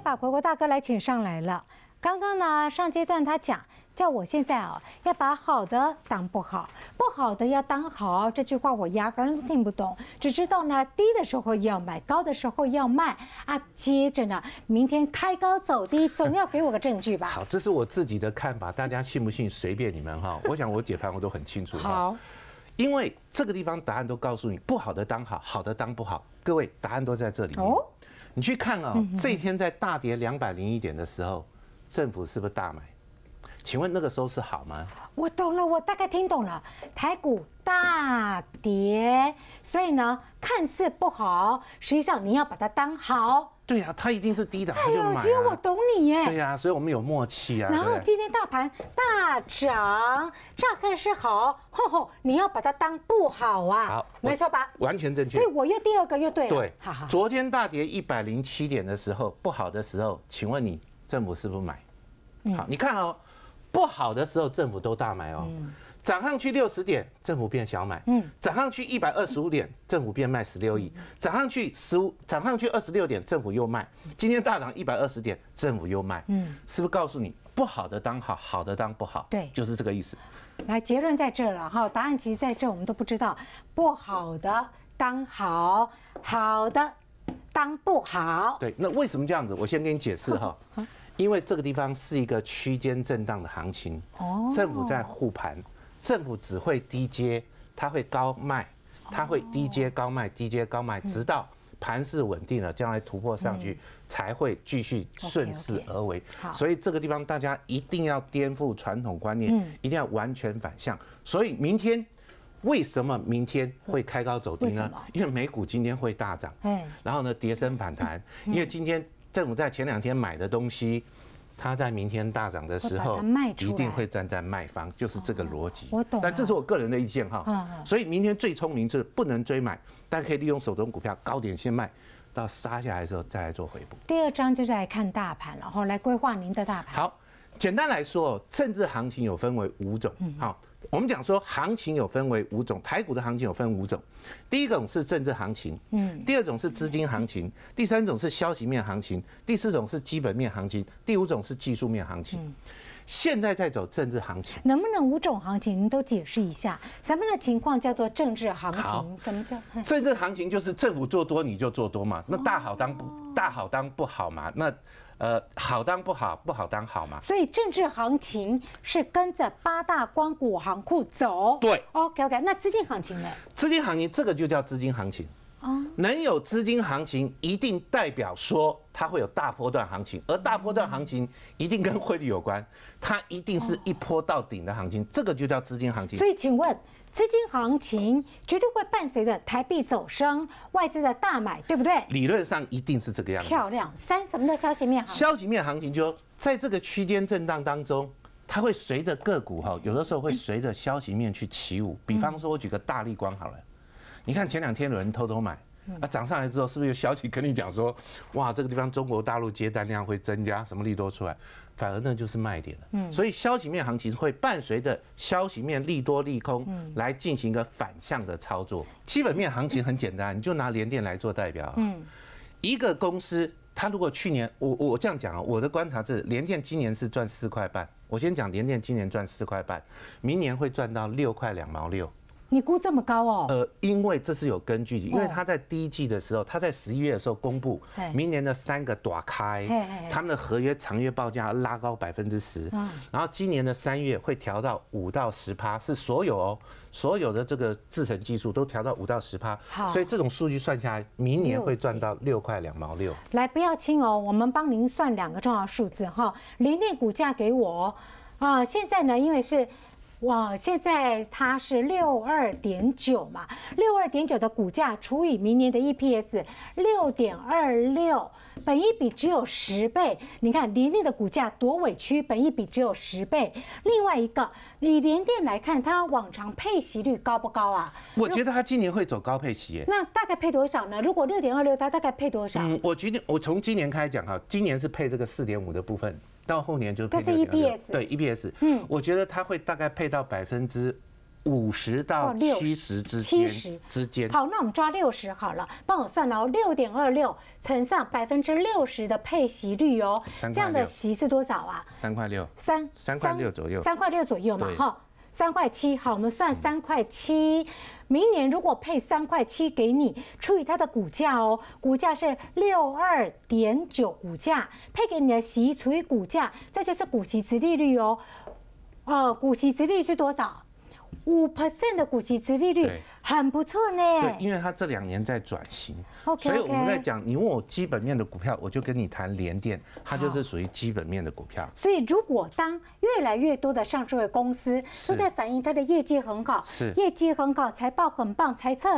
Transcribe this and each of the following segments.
把国国大哥来请上来了。刚刚呢，上阶段他讲叫我现在啊要把好的当不好，不好的要当好。这句话我压根儿都听不懂，只知道呢低的时候要买，高的时候要卖啊。接着呢，明天开高走低，总要给我个证据吧？好，这是我自己的看法，大家信不信随便你们哈。我想我解盘我都很清楚。好，因为这个地方答案都告诉你，不好的当好，好的当不好。各位答案都在这里哦，你去看啊，这一天在大跌两百零一点的时候，政府是不是大买？请问那个时候是好吗？我懂了，我大概听懂了。台股大跌，所以呢，看似不好，实际上你要把它当好。对呀，它一定是低档哎呦，只有我懂你耶。对呀，所以我们有默契啊。然后今天大盘大涨，乍看是好，吼吼，你要把它当不好啊。好，没错吧？完全正确。所以我又第二个又对。对，好好。昨天大跌一百零七点的时候，不好的时候，请问你政府是不是买？好，你看哦。不好的时候政府都大买哦，涨上去六十点政府变小买，嗯，涨上去一百二十五点政府变卖十六亿，涨上去十五涨上去二十六点政府又卖，今天大涨一百二十点政府又卖，嗯，是不是告诉你不好的当好，好的当不好？对，就是这个意思。来，结论在这了哈，答案其实在这，我们都不知道，不好的当好，好的当不好。对，那为什么这样子？我先给你解释哈。因为这个地方是一个区间震荡的行情，哦，政府在护盘，政府只会低接，它会高卖，它会低接高卖，低接高卖，直到盘势稳定了，将来突破上去才会继续顺势而为。所以这个地方大家一定要颠覆传统观念，一定要完全反向。所以明天为什么明天会开高走低呢？因为美股今天会大涨，然后呢，跌升反弹，因为今天。政府在前两天买的东西，它在明天大涨的时候，一定会站在卖方，就是这个逻辑。我懂，但这是我个人的意见哈。所以明天最聪明就是不能追买，但可以利用手中股票高点先卖，到杀下来的时候再来做回补。第二章就是来看大盘，然后来规划您的大盘。好。简单来说，哦，政治行情有分为五种。好，我们讲说行情有分为五种，台股的行情有分五种。第一种是政治行情，嗯，第二种是资金行情，第三种是消息面行情，第四种是基本面行情，第五种是技术面行情。现在在走政治行情，能不能五种行情都解释一下？什么的情况叫做政治行情，什么叫政治行情？就是政府做多你就做多嘛，那大好当不，大好当不好嘛，那。呃，好当不好，不好当好嘛？所以政治行情是跟着八大光谷行库走。对，OK OK。那资金行情呢？资金行情这个就叫资金行情。能有资金行情，一定代表说它会有大波段行情，而大波段行情一定跟汇率有关，它一定是一波到顶的行情，这个就叫资金行情。所以，请问。资金行情绝对会伴随着台币走升，外资的大买，对不对？理论上一定是这个样子。漂亮，三什么的消息面？消息面行情就在这个区间震荡当中，它会随着个股哈，有的时候会随着消息面去起舞。比方说我举个大力光好了，你看前两天有人偷偷买。啊，涨上来之后，是不是有消息跟你讲说，哇，这个地方中国大陆接单量会增加，什么利多出来，反而那就是卖点了。嗯，所以消息面行情会伴随着消息面利多利空来进行一个反向的操作。基本面行情很简单，你就拿联电来做代表。嗯，一个公司，它如果去年，我我这样讲啊，我的观察是，联电今年是赚四块半，我先讲联电今年赚四块半，明年会赚到六块两毛六。你估这么高哦？呃，因为这是有根据的，因为他在第一季的时候，他在十一月的时候公布明年的三个短开，他们的合约长月报价拉高百分之十，然后今年的三月会调到五到十趴，是所有哦，所有的这个制成技术都调到五到十趴，所以这种数据算下来，明年会赚到六块两毛六。来，不要轻哦，我们帮您算两个重要数字哈，联电股价给我啊，现在呢，因为是。哇，现在它是六二点九嘛，六二点九的股价除以明年的 EPS 六点二六，本一比只有十倍。你看联电的股价多委屈，本一比只有十倍。另外一个，以联电来看，它往常配息率高不高啊？我觉得它今年会走高配息耶。那大概配多少呢？如果六点二六，它大概配多少？嗯，我决得我从今年开始讲哈，今年是配这个四点五的部分。到后年就是 EPS 对 EBS，嗯，我觉得它会大概配到百分之五十到七十之间，七十之间。好，那我们抓六十好了，帮我算哦，六点二六乘上百分之六十的配息率哦，这样的息是多少啊？三块六。三三块六左右。三块六左右嘛，哈。三块七，好，我们算三块七。明年如果配三块七给你，除以它的股价哦，股价是六二点九，股价配给你的息除以股价，这就是股息值利率哦。呃，股息利率是多少？五 percent 的股息值利率很不错呢。对，因为它这两年在转型，所以我们在讲，你问我基本面的股票，我就跟你谈联电，它就是属于基本面的股票。所以，如果当越来越多的上市会公司都在反映它的业绩很好，是业绩很好，财报很棒，财测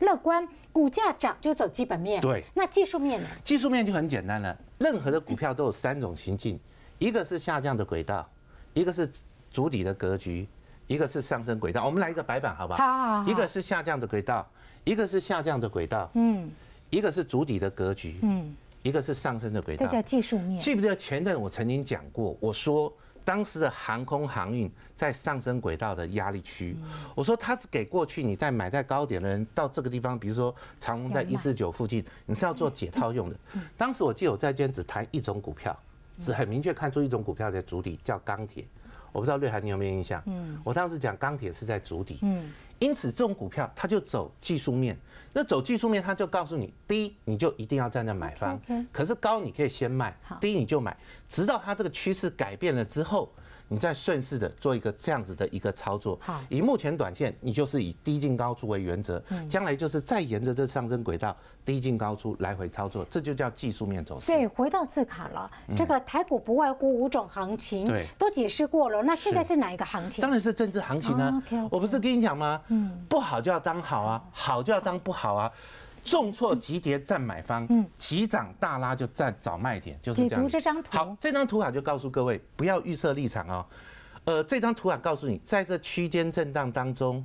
乐观，股价涨就走基本面。对，那技术面呢？技术面就很简单了，任何的股票都有三种行径，一个是下降的轨道，一个是主底的格局。一个是上升轨道，我们来一个白板，好不好？好，好，好。一个是下降的轨道，一个是下降的轨道，嗯，一个是主底的格局，嗯，一个是上升的轨道，这叫技术面。记不记得前阵我曾经讲过，我说当时的航空航运在上升轨道的压力区，我说它是给过去你在买在高点的人到这个地方，比如说长龙在一四九附近，你是要做解套用的。当时我得有在坚只谈一种股票，只很明确看出一种股票在主底，叫钢铁。我不知道瑞涵你有没有印象？嗯，我上次讲钢铁是在主底，嗯，因此这种股票它就走技术面，那走技术面它就告诉你，低你就一定要在那买方，可是高你可以先卖，低你就买，直到它这个趋势改变了之后。你再顺势的做一个这样子的一个操作，好，以目前短线，你就是以低进高出为原则，嗯，将来就是再沿着这上升轨道低进高出来回操作，这就叫技术面走势。以回到自卡了，这个台股不外乎五种行情，对，都解释过了。那现在是哪一个行情？当然是政治行情呢。我不是跟你讲吗？嗯，不好就要当好啊，好就要当不好啊。重挫急跌占买方，嗯，急涨大拉就占找卖点，就是这样。解读这张图，好，这张图卡就告诉各位不要预设立场哦，呃，这张图卡告诉你，在这区间震荡当中，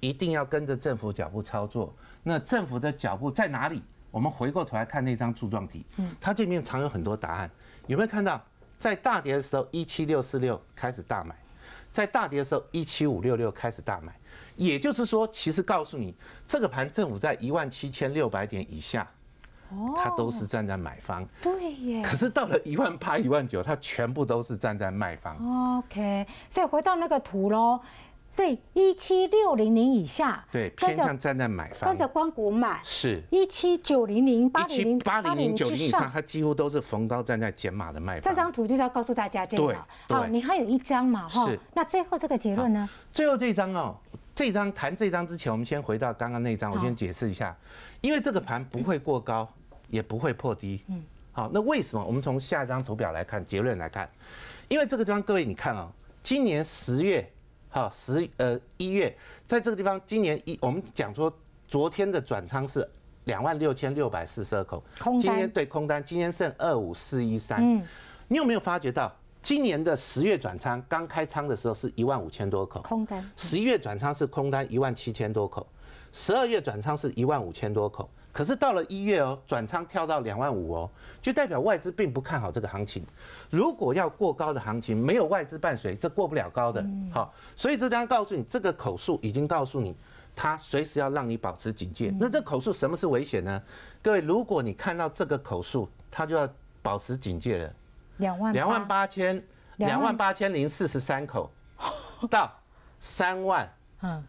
一定要跟着政府脚步操作。那政府的脚步在哪里？我们回过头来看那张柱状体，嗯，它这里面藏有很多答案。有没有看到在大跌的时候，一七六四六开始大买？在大跌的时候，一七五六六开始大买，也就是说，其实告诉你这个盘，政府在一万七千六百点以下，哦，它都是站在买方，对耶。可是到了一万八、一万九，它全部都是站在卖方。OK，所以回到那个图喽。所以一七六零零以下，对，偏向站在买方，跟着光谷买，是一七九零零八零零八零零九零以上，它几乎都是逢高站在减码的卖方。这张图就是要告诉大家这个。对，好，你还有一张嘛，哈。那最后这个结论呢？最后这张哦，这张谈这张之前，我们先回到刚刚那张，我先解释一下，因为这个盘不会过高，也不会破低。嗯。好，那为什么？我们从下一张图表来看，结论来看，因为这个地方各位你看啊，今年十月。好，十呃一月，在这个地方，今年一我们讲说，昨天的转仓是两万六千六百四十二口，空今天对空单，今天剩二五四一三。嗯，你有没有发觉到，今年的十月转仓刚开仓的时候是一万五千多口空单，十一月转仓是空单一万七千多口，十二月转仓是一万五千多口。可是到了一月哦，转仓跳到两万五哦，就代表外资并不看好这个行情。如果要过高的行情，没有外资伴随，这过不了高的。好，所以这张告诉你，这个口述已经告诉你，它随时要让你保持警戒。那这口述什么是危险呢？各位，如果你看到这个口述，它就要保持警戒了。两万两万八千两万八千零四十三口到三万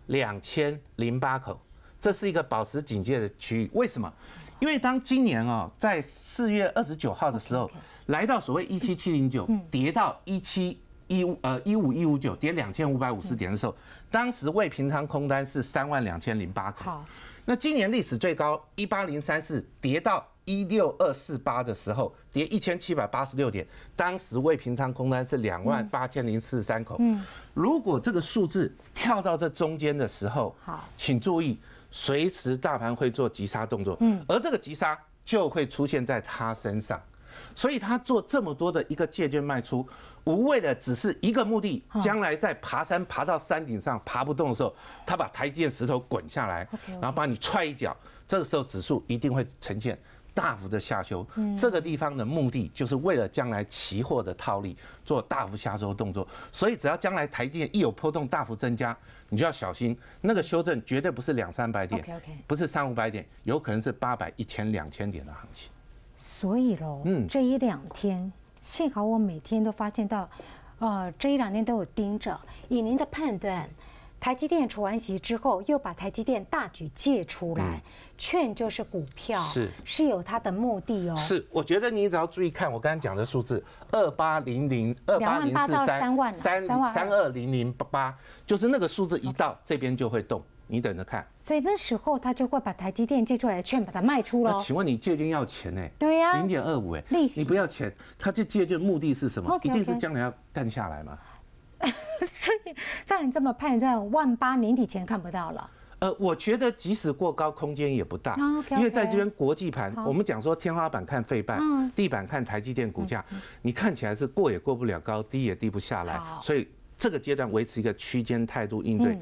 两千零八口。这是一个保持警戒的区域，为什么？因为当今年啊，在四月二十九号的时候，来到所谓一七七零九跌到一七一五呃一五一五九跌两千五百五十点的时候，当时未平仓空单是三万两千零八口。好，那今年历史最高一八零三四跌到一六二四八的时候，跌一千七百八十六点，当时未平仓空单是两万八千零四十三口。嗯，如果这个数字跳到这中间的时候，好，请注意。随时大盘会做急杀动作，嗯，而这个急杀就会出现在他身上，所以他做这么多的一个借券卖出，无谓的只是一个目的，将来在爬山爬到山顶上爬不动的时候，他把台阶石头滚下来，然后把你踹一脚，这个时候指数一定会呈现。大幅的下修，这个地方的目的就是为了将来期货的套利做大幅下修动作，所以只要将来台积电一有波动，大幅增加，你就要小心，那个修正绝对不是两三百点，不是三五百点，有可能是八百、一千、两千点的行情。所以喽，这一两天，幸好我每天都发现到，呃，这一两天都有盯着，以您的判断。台积电除完息之后，又把台积电大举借出来，券就是股票，是是有它的目的哦。是，我觉得你只要注意看我刚刚讲的数字，二八零零二八零四三三三二零零八，八，就是那个数字一到这边就会动，你等着看。所以那时候他就会把台积电借出来的券把它卖出了。那请问你借券要钱呢？对呀，零点二五哎，利息你不要钱，他这借券目的是什么？一定是将来要干下来嘛。所以，照你这么判断，万八年底前看不到了。呃，我觉得即使过高空间也不大，因为在这边国际盘，我们讲说天花板看费半，地板看台积电股价，你看起来是过也过不了高，低也低不下来，所以这个阶段维持一个区间态度应对，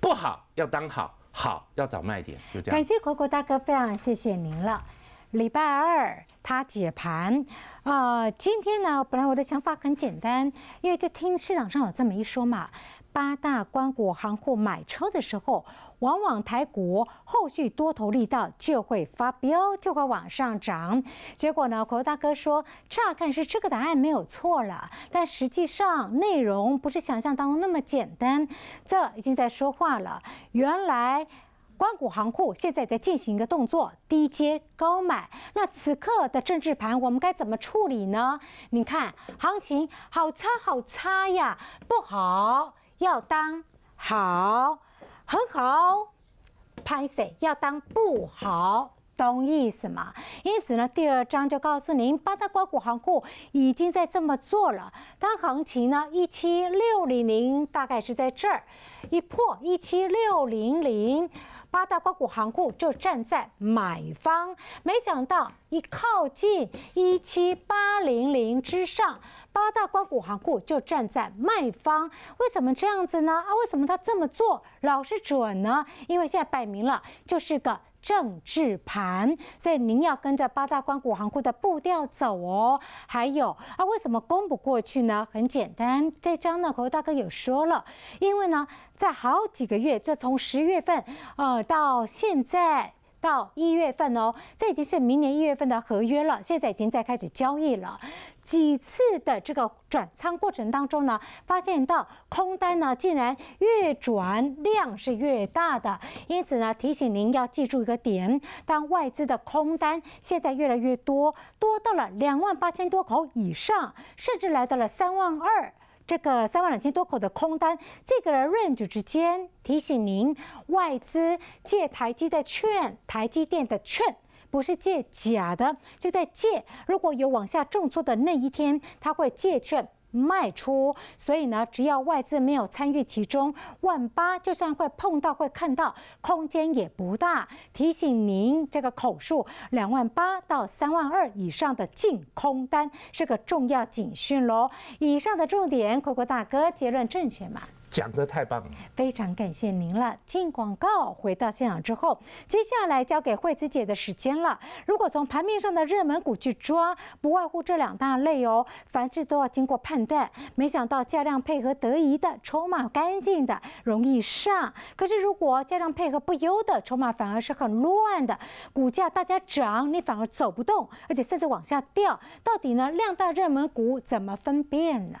不好要当好，好要找卖点，就这样。感谢果果大哥，非常谢谢您了。礼拜二他解盘，啊，今天呢，本来我的想法很简单，因为就听市场上有这么一说嘛，八大关谷行货买车的时候，往往台股后续多头力道就会发飙，就会往上涨。结果呢，国大哥说，乍看是这个答案没有错了，但实际上内容不是想象当中那么简单，这已经在说话了，原来。光谷航库现在在进行一个动作，低接高买。那此刻的政治盘我们该怎么处理呢？你看行情好差好差呀，不好要当好，很好 p e 要当不好，懂意思吗？因此呢，第二章就告诉您，八大光谷航库已经在这么做了。当行情呢，一七六零零大概是在这儿，一破一七六零零。八大光谷行库就站在买方，没想到一靠近一七八零零之上，八大光谷行库就站在卖方。为什么这样子呢？啊，为什么他这么做老是准呢？因为现在摆明了就是个。政治盘，所以您要跟着八大关股行库的步调走哦。还有啊，为什么攻不过去呢？很简单，这张呢，国大哥有说了，因为呢，在好几个月，这从十月份呃到现在。到一月份哦，这已经是明年一月份的合约了，现在已经在开始交易了。几次的这个转仓过程当中呢，发现到空单呢竟然越转量是越大的，因此呢提醒您要记住一个点：当外资的空单现在越来越多，多到了两万八千多口以上，甚至来到了三万二。这个三万两千多口的空单，这个 range 之间提醒您，外资借台积的券，台积电的券，不是借假的，就在借。如果有往下重挫的那一天，他会借券。卖出，所以呢，只要外资没有参与其中，万八就算会碰到会看到空间也不大。提醒您，这个口数两万八到三万二以上的净空单是个重要警讯喽。以上的重点，果果大哥结论正确吗？讲得太棒了，非常感谢您了。进广告，回到现场之后，接下来交给惠子姐的时间了。如果从盘面上的热门股去抓，不外乎这两大类哦。凡事都要经过判断。没想到价量配合得宜的，筹码干净的，容易上；可是如果价量配合不优的，筹码反而是很乱的，股价大家涨，你反而走不动，而且甚至往下掉。到底呢，量大热门股怎么分辨呢？